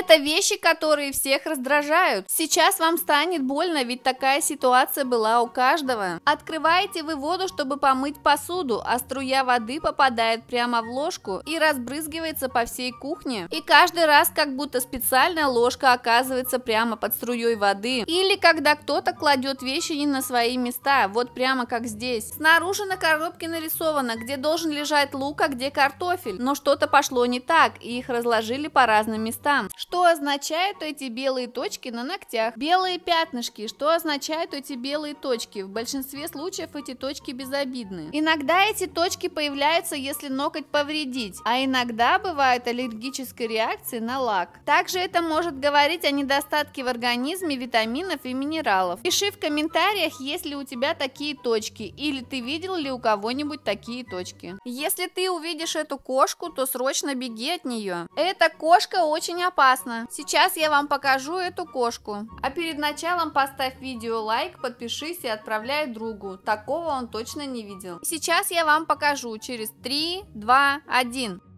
это вещи, которые всех раздражают. Сейчас вам станет больно, ведь такая ситуация была у каждого. Открываете вы воду, чтобы помыть посуду, а струя воды попадает прямо в ложку и разбрызгивается по всей кухне. И каждый раз как будто специальная ложка оказывается прямо под струей воды. Или когда кто-то кладет вещи не на свои места, вот прямо как здесь. Снаружи на коробке нарисовано, где должен лежать лук, а где картофель. Но что-то пошло не так, и их разложили по разным местам. Что означают эти белые точки на ногтях? Белые пятнышки. Что означают эти белые точки? В большинстве случаев эти точки безобидны. Иногда эти точки появляются, если ноготь повредить, а иногда бывают аллергические реакции на лак. Также это может говорить о недостатке в организме витаминов и минералов. Пиши в комментариях, есть ли у тебя такие точки, или ты видел ли у кого-нибудь такие точки. Если ты увидишь эту кошку, то срочно беги от нее. Эта кошка очень опасна прекрасно. Сейчас я вам покажу эту кошку. А перед началом поставь видео лайк, подпишись и отправляй другу. Такого он точно не видел. Сейчас я вам покажу через 3, 2, 1.